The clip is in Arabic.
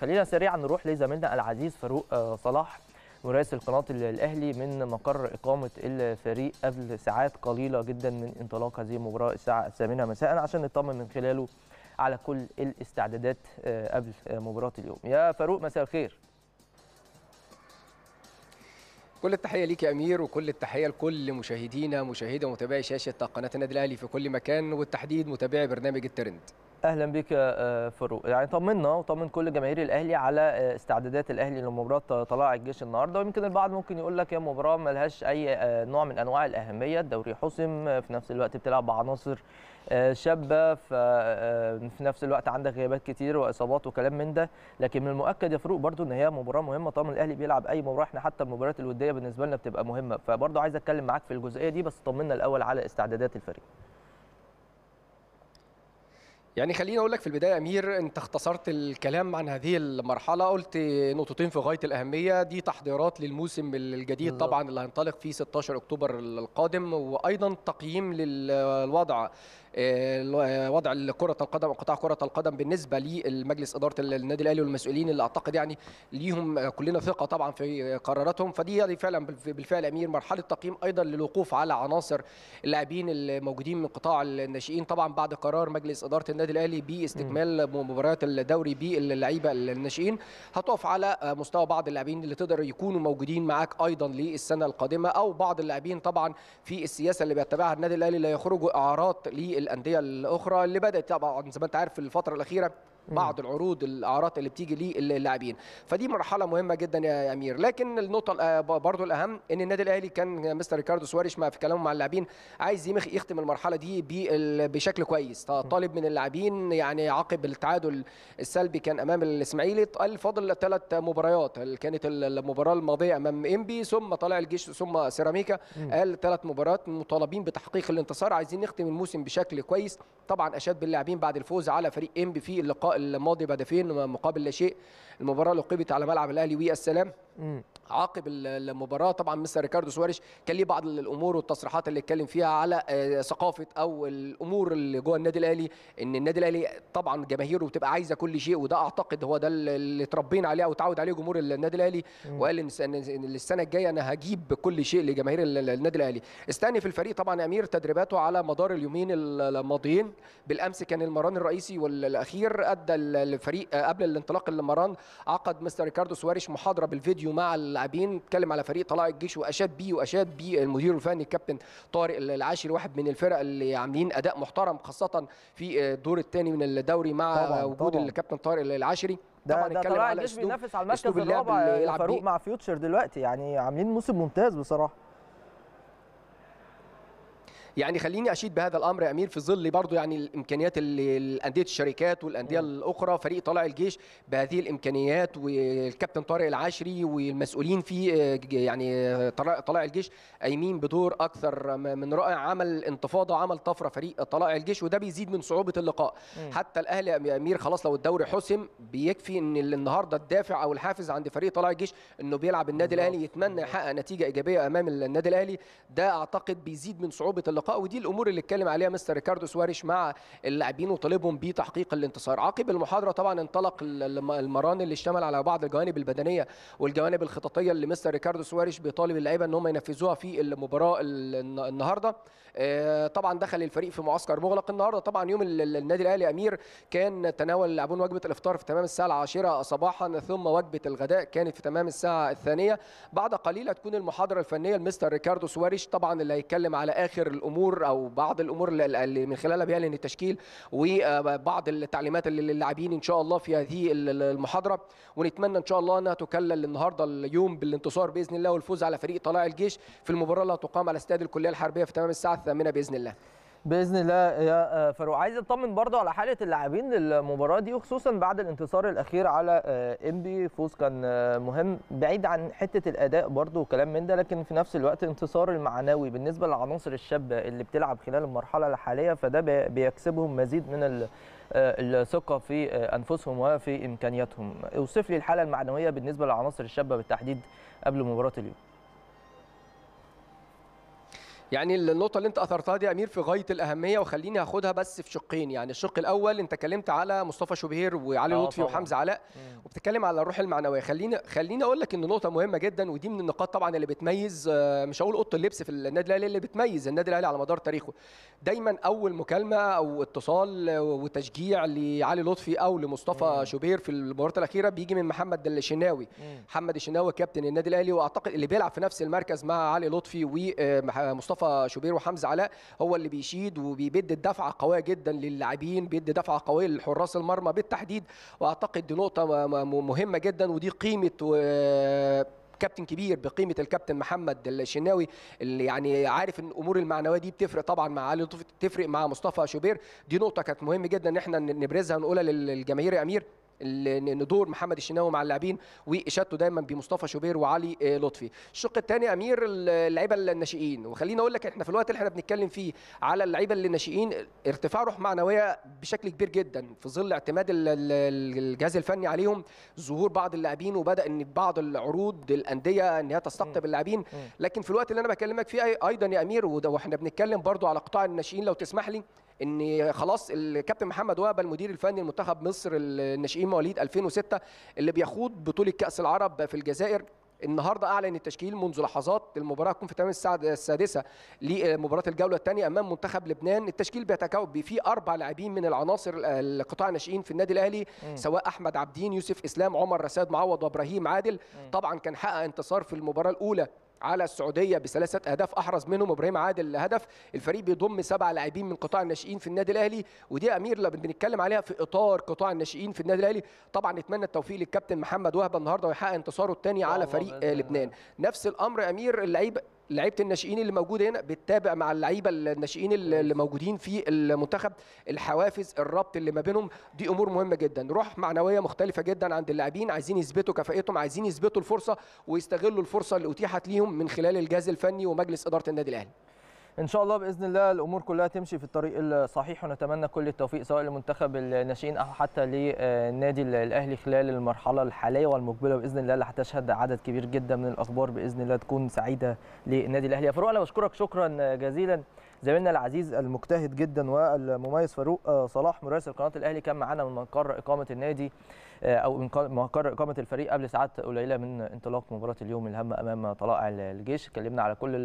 خلينا سريعا نروح لزميلنا العزيز فاروق آه، صلاح مراسل القناة الأهلي من مقر إقامة الفريق قبل ساعات قليلة جدا من انطلاق هذه المباراة الساعة الثامنة مساء عشان نطمن من خلاله على كل الاستعدادات آه، قبل آه، مباراة اليوم يا فاروق مساء الخير كل التحية ليك يا أمير وكل التحية لكل مشاهدينا مشاهدة ومتابعي شاشة قناة النادي الأهلي في كل مكان وبالتحديد متابعي برنامج الترند اهلا بيك آه، فاروق يعني طمنا وطمن كل جماهير الاهلي على آه، استعدادات الاهلي لمباراه آه، طلائع الجيش النهارده ويمكن البعض ممكن يقول لك يا مباراه ملهاش اي نوع من انواع الاهميه الدوري حسم في نفس الوقت بتلعب بعناصر شابه في نفس الوقت عندك غيابات كتير واصابات وكلام من ده لكن من المؤكد يا فاروق برده ان هي مباراه مهمه طالما الاهلي بيلعب اي مباراه احنا حتى المباريات الوديه بالنسبه لنا بتبقى مهمه فبرده عايز اتكلم معاك في الجزئيه دي بس طمنا الاول على استعدادات الفريق يعني خليني اقول لك في البدايه امير انت اختصرت الكلام عن هذه المرحله قلت نقطتين في غايه الاهميه دي تحضيرات للموسم الجديد طبعا اللي هينطلق فيه 16 اكتوبر القادم وايضا تقييم للوضع آه، وضع كره القدم وقطاع كره القدم بالنسبه لمجلس اداره النادي الاهلي والمسؤولين اللي اعتقد يعني ليهم آه، كلنا ثقه طبعا في قراراتهم فدي يعني فعلا بالفعل امير مرحله تقييم ايضا للوقوف على عناصر اللاعبين الموجودين من قطاع الناشئين طبعا بعد قرار مجلس اداره النادي الاهلي باستكمال مباريات الدوري باللعيبه الناشئين هتقف على آه، مستوى بعض اللاعبين اللي تقدر يكونوا موجودين معاك ايضا للسنه القادمه او بعض اللاعبين طبعا في السياسه اللي بيتبعها النادي الاهلي لا يخرجوا اعارات لل للانديه الاخرى اللي بدات طبعا زي ما انت عارف في الفتره الاخيره بعض العروض الاعراض اللي بتيجي للاعبين فدي مرحله مهمه جدا يا امير لكن النقطه آه، برضو الاهم ان النادي الاهلي كان مستر ريكاردو سواريش في كلامه مع اللاعبين عايز يختم المرحله دي بشكل كويس طالب من اللاعبين يعني عقب التعادل السلبي كان امام الاسماعيلي قال فاضل ثلاث مباريات كانت المباراه الماضيه امام انبي ثم طلع الجيش ثم سيراميكا قال ثلاث مباريات مطالبين بتحقيق الانتصار عايزين نختم الموسم بشكل كويس طبعا اشاد باللاعبين بعد الفوز على فريق انبي في اللقاء الماضي بهدفين مقابل لا شيء المباراه اللي على ملعب الاهلي السلام عقب المباراه طبعا مستر ريكاردو سواريش كان ليه بعض الامور والتصريحات اللي اتكلم فيها على آه، ثقافه او الامور اللي جوه النادي الاهلي ان النادي الاهلي طبعا جماهيره بتبقى عايزه كل شيء وده اعتقد هو ده اللي اتربينا عليه او اتعود عليه جمهور النادي الاهلي وقال ان السنه الجايه انا هجيب كل شيء لجماهير النادي الاهلي استأنف الفريق طبعا امير تدريباته على مدار اليومين الماضيين بالامس كان المران الرئيسي والاخير قد ادى الفريق قبل الانطلاق المران عقد مستر ريكاردو سواريش محاضره بالفيديو مع اللاعبين اتكلم على فريق طلائع الجيش واشاد بيه واشاد بيه المدير الفني الكابتن طارق العاشر واحد من الفرق اللي عاملين اداء محترم خاصه في الدور الثاني من الدوري مع طبعا وجود طبعا. الكابتن طارق العاشري ده ده طلائع الجيش بينافس على المركز الرابع فاروق مع فيوتشر دلوقتي يعني عاملين موسم ممتاز بصراحه يعني خليني اشيد بهذا الامر يا امير في ظل برضه يعني الامكانيات اللي الانديه الشركات والانديه الاخرى فريق طلع الجيش بهذه الامكانيات والكابتن طارق العاشري والمسؤولين في آه، يعني آه، طلائع الجيش قايمين بدور اكثر من رائع عمل انتفاضه عمل طفره فريق طلائع الجيش وده بيزيد من صعوبه اللقاء م. حتى الاهلي يا امير خلاص لو الدوري حسم بيكفي ان النهارده الدافع او الحافز عند فريق طلائع الجيش انه بيلعب النادي الاهلي يتمنى يحقق نتيجه ايجابيه امام النادي الاهلي ده اعتقد بيزيد من صعوبه اللقاء اللقاء ودي الامور اللي اتكلم عليها مستر ريكاردو سواريش مع اللاعبين وطالبهم بتحقيق الانتصار عقب المحاضره طبعا انطلق المران اللي اشتمل على بعض الجوانب البدنيه والجوانب الخططيه اللي مستر ريكاردو سواريش بيطالب اللعيبه ان هم ينفذوها في المباراه النهارده آه، طبعا دخل الفريق في معسكر مغلق النهارده طبعا يوم النادي الاهلي امير كان تناول اللاعبون وجبه الافطار في تمام الساعه العاشرة صباحا ثم وجبه الغداء كانت في تمام الساعه الثانيه بعد قليل هتكون المحاضره الفنيه لمستر ريكاردو سواريش طبعا اللي هيتكلم على اخر الامور الامور او بعض الامور اللي من خلالها بيعلن التشكيل وبعض آه، التعليمات للاعبين ان شاء الله في هذه المحاضره ونتمنى ان شاء الله انها تكلل النهارده اليوم بالانتصار باذن الله والفوز على فريق طلائع الجيش في المباراه اللي هتقام على استاد الكليه الحربيه في تمام الساعه الثامنه باذن الله باذن الله يا آه، فاروق عايز اطمن برضو على حاله اللاعبين للمباراه دي وخصوصا بعد الانتصار الاخير على انبي آه، فوز كان آه، مهم بعيد عن حته الاداء برضو وكلام من ده لكن في نفس الوقت انتصار المعنوي بالنسبه للعناصر الشابه اللي بتلعب خلال المرحله الحاليه فده بيكسبهم مزيد من الثقه في انفسهم وفي امكانياتهم اوصف لي الحاله المعنويه بالنسبه للعناصر الشابه بالتحديد قبل مباراه اليوم يعني النقطه اللي انت اثرتها دي يا امير في غايه الاهميه وخليني أخدها بس في شقين يعني الشق الاول انت كلمت على مصطفى شوبير وعلي آه، لطفي وحمزه علاء وبتتكلم على الروح المعنويه خليني خليني اقول لك ان نقطه مهمه جدا ودي من النقاط طبعا اللي بتميز آه، مش هقول اوضه اللبس في النادي الاهلي اللي بتميز النادي الاهلي على مدار تاريخه دايما اول مكالمه او اتصال وتشجيع لعلي لطفي او لمصطفى مم. شوبير في المباراه الاخيره بيجي من محمد الشناوي محمد الشناوي كابتن النادي الاهلي واعتقد اللي بيلعب في نفس المركز مع علي لطفي ومصطفى آه، مصطفى شوبير وحمزه علاء هو اللي بيشيد وبيبد الدفعه قويه جدا للاعبين بيدي دفعه قويه لحراس المرمى بالتحديد واعتقد دي نقطه مهمه جدا ودي قيمه كابتن كبير بقيمه الكابتن محمد الشناوي اللي يعني عارف ان الامور المعنويه دي بتفرق طبعا مع علي تفرق مع مصطفى شوبير دي نقطه كانت مهم جدا ان احنا نبرزها ونقولها للجماهير يا امير ندور محمد الشناوي مع اللاعبين واشادته دايما بمصطفى شوبير وعلي آه، لطفي الشق الثاني امير اللعيبه الناشئين وخليني اقول لك احنا في الوقت اللي احنا بنتكلم فيه على اللعيبه الناشئين ارتفاع روح معنويه بشكل كبير جدا في ظل اعتماد الجهاز الفني عليهم ظهور بعض اللاعبين وبدا ان بعض العروض الانديه ان هي تستقطب اللاعبين لكن في الوقت اللي انا بكلمك فيه ايضا يا امير واحنا بنتكلم برضو على قطاع الناشئين لو تسمح لي ان خلاص الكابتن محمد وهبه المدير الفني لمنتخب مصر الناشئين مواليد 2006 اللي بيخوض بطوله كاس العرب في الجزائر النهارده اعلن التشكيل منذ لحظات المباراه هتكون في تمام الساعه السادسه لمباراه الجوله الثانيه امام منتخب لبنان التشكيل بيتكون فيه اربع لاعبين من العناصر آه، القطاع الناشئين في النادي الاهلي سواء احمد عبدين يوسف اسلام عمر رساد معوض وابراهيم عادل طبعا كان حقق انتصار في المباراه الاولى على السعوديه بثلاثه اهداف احرز منهم ابراهيم عادل هدف الفريق بيضم سبع لاعبين من قطاع الناشئين في النادي الاهلي ودي امير لما بنتكلم عليها في اطار قطاع الناشئين في النادي الاهلي طبعا نتمنى التوفيق للكابتن محمد وهبه النهارده ويحقق انتصاره الثاني على فريق لبنان نفس الامر امير اللعيب لعيبه الناشئين اللي موجوده هنا بتتابع مع اللعيبه الناشئين اللي موجودين في المنتخب الحوافز الربط اللي ما بينهم دي امور مهمه جدا روح معنويه مختلفه جدا عند اللاعبين عايزين يثبتوا كفائتهم عايزين يثبتوا الفرصه ويستغلوا الفرصه اللي اتيحت ليهم من خلال الجهاز الفني ومجلس اداره النادي الاهلي ان شاء الله باذن الله الامور كلها تمشي في الطريق الصحيح ونتمنى كل التوفيق سواء لمنتخب الناشئين او حتى للنادي الاهلي خلال المرحله الحاليه والمقبله باذن الله اللي هتشهد عدد كبير جدا من الاخبار باذن الله تكون سعيده للنادي الاهلي يا فاروق انا بشكرك شكرا جزيلا زميلنا العزيز المجتهد جدا والمميز فاروق صلاح مراسل قناه الاهلي كان معانا من مقر اقامه النادي او من مقر اقامه الفريق قبل ساعات قليله من انطلاق مباراه اليوم الهامه امام طلائع الجيش اتكلمنا على كل